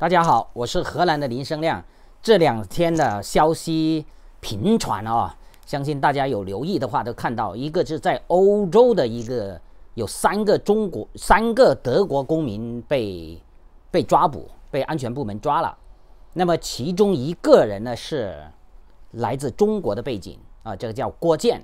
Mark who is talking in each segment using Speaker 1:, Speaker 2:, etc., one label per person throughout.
Speaker 1: 大家好，我是河南的林生亮。这两天的消息频传啊，相信大家有留意的话都看到，一个是在欧洲的一个有三个中国、三个德国公民被被抓捕，被安全部门抓了。那么其中一个人呢是来自中国的背景啊，这个叫郭建。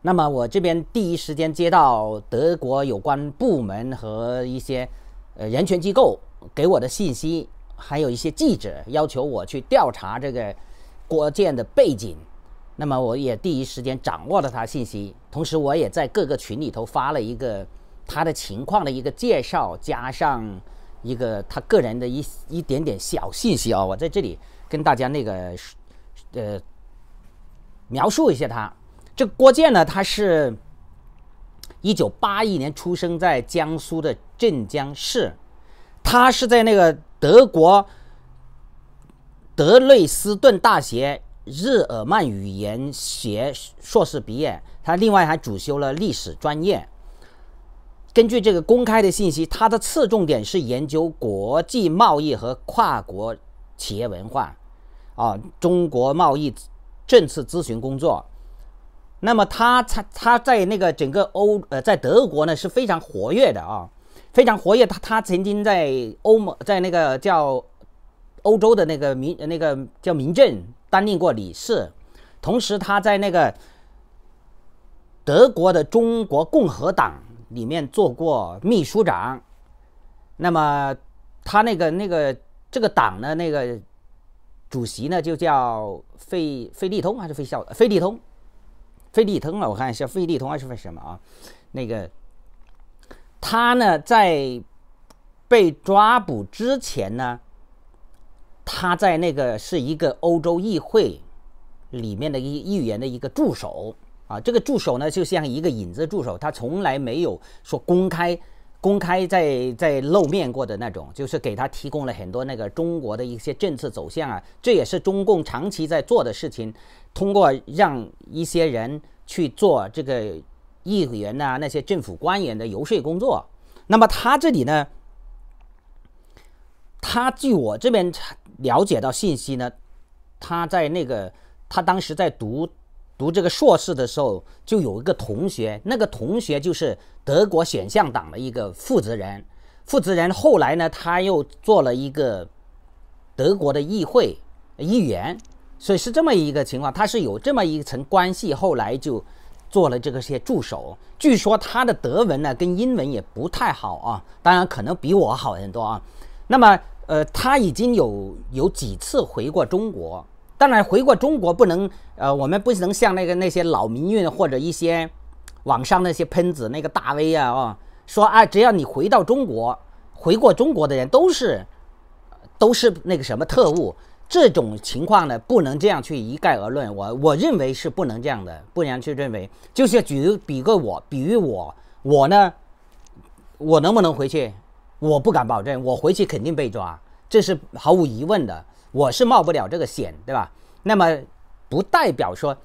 Speaker 1: 那么我这边第一时间接到德国有关部门和一些。呃，人权机构给我的信息，还有一些记者要求我去调查这个郭建的背景，那么我也第一时间掌握了他信息，同时我也在各个群里头发了一个他的情况的一个介绍，加上一个他个人的一一点点小信息啊，我在这里跟大家那个呃描述一下他，这郭建呢，他是。一九八一年出生在江苏的镇江市，他是在那个德国德累斯顿大学日耳曼语言学硕士毕业，他另外还主修了历史专业。根据这个公开的信息，他的侧重点是研究国际贸易和跨国企业文化，啊，中国贸易政策咨询工作。那么他他他在那个整个欧呃在德国呢是非常活跃的啊，非常活跃。他他曾经在欧盟在那个叫欧洲的那个民那个叫民政担任过理事，同时他在那个德国的中国共和党里面做过秘书长。那么他那个那个这个党呢那个主席呢就叫费费立通还是费孝费立通？费利通啊，我看一下费利通还是为什么啊？那个他呢，在被抓捕之前呢，他在那个是一个欧洲议会里面的一议员的一个助手啊。这个助手呢，就像一个影子助手，他从来没有说公开公开在在露面过的那种，就是给他提供了很多那个中国的一些政策走向啊。这也是中共长期在做的事情，通过让一些人。去做这个议员呐，那些政府官员的游说工作。那么他这里呢？他据我这边了解到信息呢，他在那个他当时在读读这个硕士的时候，就有一个同学，那个同学就是德国选项党的一个负责人。负责人后来呢，他又做了一个德国的议会议员。所以是这么一个情况，他是有这么一层关系，后来就做了这个些助手。据说他的德文呢跟英文也不太好啊，当然可能比我好很多啊。那么，呃，他已经有有几次回过中国，当然回过中国不能，呃，我们不能像那个那些老民运或者一些网上那些喷子那个大 V 啊，哦，说啊，只要你回到中国，回过中国的人都是都是那个什么特务。这种情况呢，不能这样去一概而论。我我认为是不能这样的，不能去认为就是举比个我，比喻我，我呢，我能不能回去？我不敢保证，我回去肯定被抓，这是毫无疑问的。我是冒不了这个险，对吧？那么，不代表说，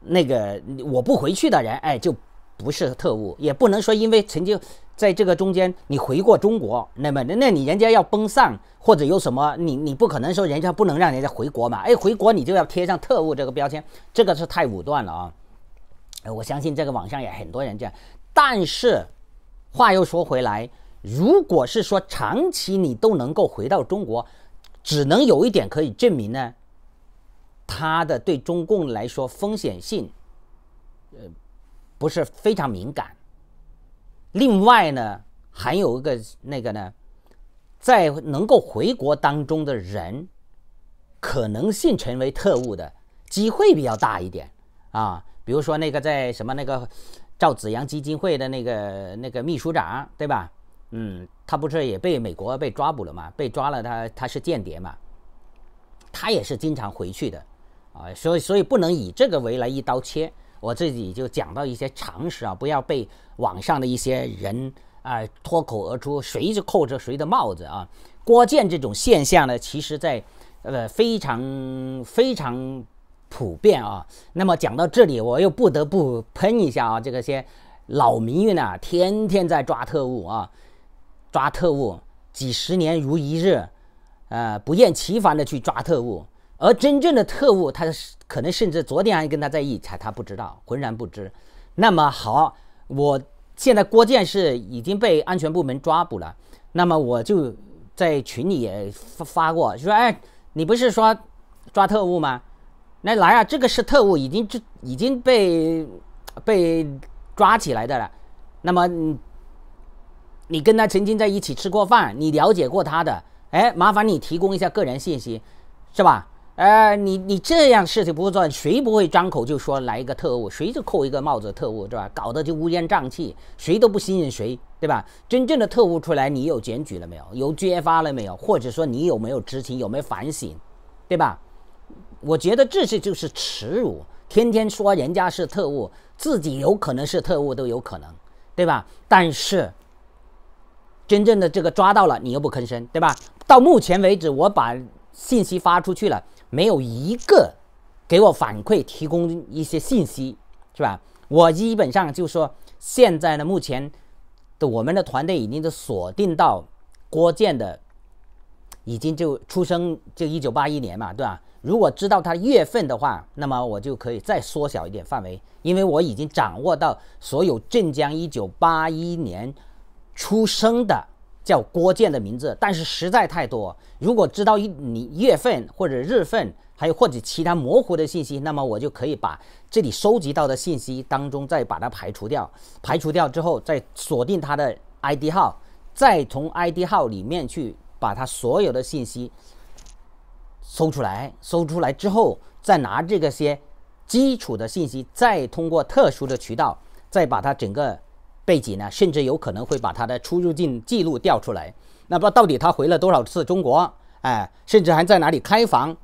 Speaker 1: 那个我不回去的人，哎，就。不是特务，也不能说因为曾经在这个中间你回过中国，那么那你人家要奔丧或者有什么，你你不可能说人家不能让人家回国嘛？哎，回国你就要贴上特务这个标签，这个是太武断了啊！我相信这个网上也很多人这样。但是话又说回来，如果是说长期你都能够回到中国，只能有一点可以证明呢，他的对中共来说风险性，呃。不是非常敏感。另外呢，还有一个那个呢，在能够回国当中的人，可能性成为特务的机会比较大一点啊。比如说那个在什么那个赵子阳基金会的那个那个秘书长，对吧？嗯，他不是也被美国被抓捕了嘛？被抓了，他他是间谍嘛？他也是经常回去的啊，所以所以不能以这个为来一刀切。我自己就讲到一些常识啊，不要被网上的一些人啊脱口而出，谁就扣着谁的帽子啊。郭建这种现象呢，其实在呃非常非常普遍啊。那么讲到这里，我又不得不喷一下啊，这个些老民运呐，天天在抓特务啊，抓特务，几十年如一日，呃，不厌其烦的去抓特务。而真正的特务，他可能甚至昨天还跟他在一起，他不知道，浑然不知。那么好，我现在郭建是已经被安全部门抓捕了。那么我就在群里也发过，就说：“哎，你不是说抓特务吗？那来啊，这个是特务，已经就已经被被抓起来的了。那么你跟他曾经在一起吃过饭，你了解过他的？哎，麻烦你提供一下个人信息，是吧？”呃，你你这样事情不做，谁不会张口就说来一个特务，谁就扣一个帽子特务，对吧？搞得就乌烟瘴气，谁都不信任谁，对吧？真正的特务出来，你有检举了没有？有揭发了没有？或者说你有没有知情？有没有反省？对吧？我觉得这些就是耻辱，天天说人家是特务，自己有可能是特务都有可能，对吧？但是真正的这个抓到了，你又不吭声，对吧？到目前为止，我把信息发出去了。没有一个给我反馈，提供一些信息，是吧？我基本上就说，现在呢，目前的我们的团队已经都锁定到郭建的，已经就出生就一九八一年嘛，对吧？如果知道他月份的话，那么我就可以再缩小一点范围，因为我已经掌握到所有镇江一九八一年出生的。叫郭建的名字，但是实在太多。如果知道一你月份或者日份，还有或者其他模糊的信息，那么我就可以把这里收集到的信息当中再把它排除掉。排除掉之后，再锁定他的 ID 号，再从 ID 号里面去把他所有的信息搜出来。搜出来之后，再拿这个些基础的信息，再通过特殊的渠道，再把它整个。背景呢，甚至有可能会把他的出入境记录调出来。那么到底他回了多少次中国？哎，甚至还在哪里开房，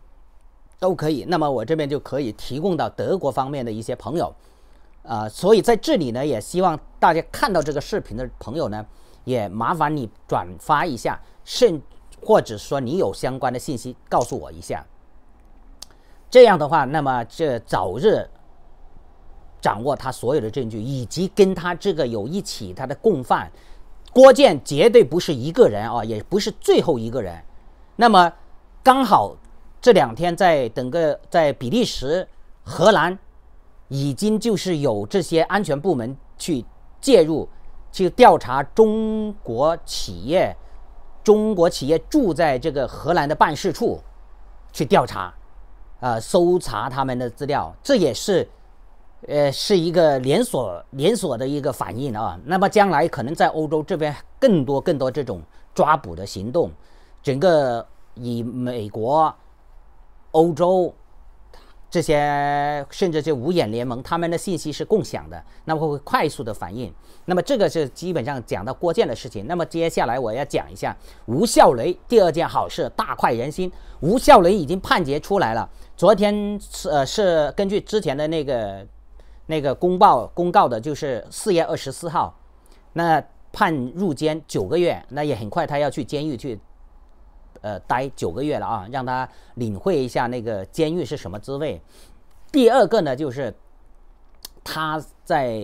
Speaker 1: 都可以。那么我这边就可以提供到德国方面的一些朋友。啊，所以在这里呢，也希望大家看到这个视频的朋友呢，也麻烦你转发一下，甚或者说你有相关的信息告诉我一下。这样的话，那么这早日。掌握他所有的证据，以及跟他这个有一起他的共犯郭建，绝对不是一个人啊，也不是最后一个人。那么，刚好这两天在整个在比利时、荷兰，已经就是有这些安全部门去介入，去调查中国企业，中国企业住在这个荷兰的办事处，去调查，呃，搜查他们的资料，这也是。呃，是一个连锁连锁的一个反应啊。那么将来可能在欧洲这边更多更多这种抓捕的行动，整个以美国、欧洲这些甚至这五眼联盟他们的信息是共享的，那么会快速的反应。那么这个是基本上讲到郭建的事情。那么接下来我要讲一下吴孝雷第二件好事，大快人心。吴孝雷已经判决出来了，昨天是呃是根据之前的那个。那个公报公告的就是四月二十四号，那判入监九个月，那也很快，他要去监狱去，呃，待九个月了啊，让他领会一下那个监狱是什么滋味。第二个呢，就是他在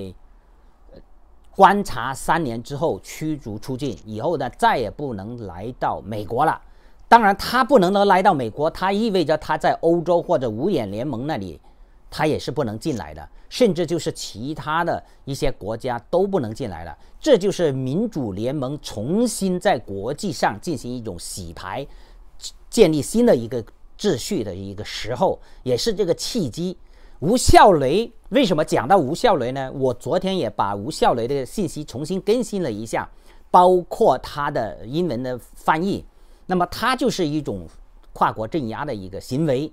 Speaker 1: 观察三年之后驱逐出境以后呢，再也不能来到美国了。当然，他不能能来到美国，他意味着他在欧洲或者五眼联盟那里。他也是不能进来的，甚至就是其他的一些国家都不能进来了。这就是民主联盟重新在国际上进行一种洗牌，建立新的一个秩序的一个时候，也是这个契机。吴孝雷为什么讲到吴孝雷呢？我昨天也把吴孝雷的信息重新更新了一下，包括他的英文的翻译。那么他就是一种跨国镇压的一个行为。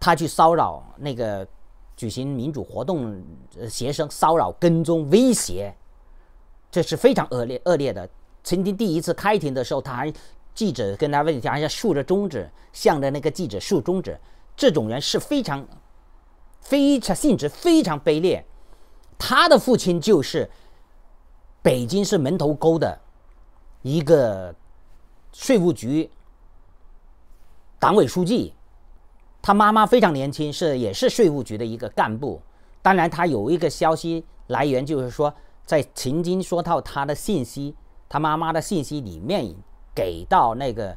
Speaker 1: 他去骚扰那个举行民主活动学生，骚扰跟踪威胁，这是非常恶劣恶劣的。曾经第一次开庭的时候，他还记者跟他问，一下竖着中指，向着那个记者竖中指，这种人是非常非常性质非常卑劣。他的父亲就是北京市门头沟的一个税务局党委书记。他妈妈非常年轻，是也是税务局的一个干部。当然，他有一个消息来源，就是说在曾经说到他的信息，他妈妈的信息里面给到那个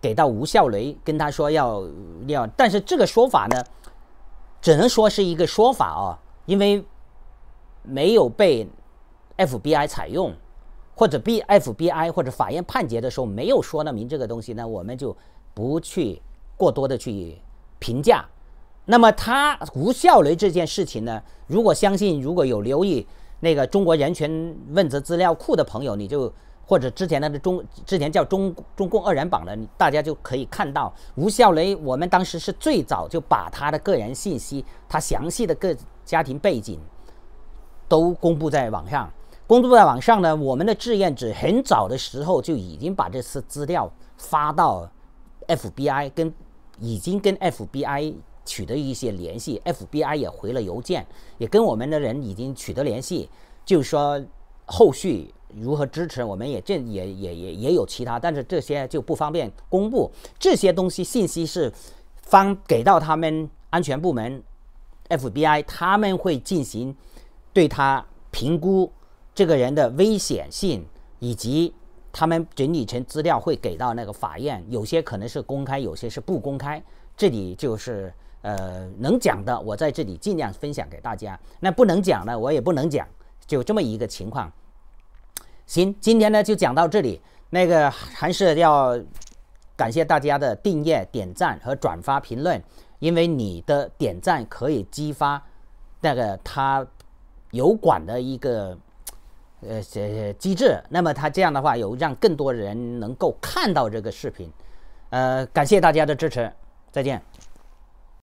Speaker 1: 给到吴孝雷，跟他说要要。但是这个说法呢，只能说是一个说法啊，因为没有被 FBI 采用，或者 B FBI 或者法院判决的时候没有说明这个东西，呢，我们就不去过多的去。评价，那么他吴效雷这件事情呢？如果相信如果有留意那个中国人权问责资料库的朋友，你就或者之前那个中之前叫中中共二人榜的，大家就可以看到吴笑雷。我们当时是最早就把他的个人信息、他详细的个家庭背景都公布在网上。公布在网上呢，我们的志愿者很早的时候就已经把这次资料发到 FBI 跟。已经跟 FBI 取得一些联系，FBI 也回了邮件，也跟我们的人已经取得联系，就是说后续如何支持，我们也这也也也也有其他，但是这些就不方便公布。这些东西信息是方给到他们安全部门 FBI，他们会进行对他评估这个人的危险性以及。他们整理成资料会给到那个法院，有些可能是公开，有些是不公开。这里就是呃能讲的，我在这里尽量分享给大家。那不能讲的我也不能讲，就这么一个情况。行，今天呢就讲到这里。那个还是要感谢大家的订阅、点赞和转发、评论，因为你的点赞可以激发那个他油管的一个。呃，机制，那么他这样的话，有让更多人能够看到这个视频，呃，感谢大家的支持，再见。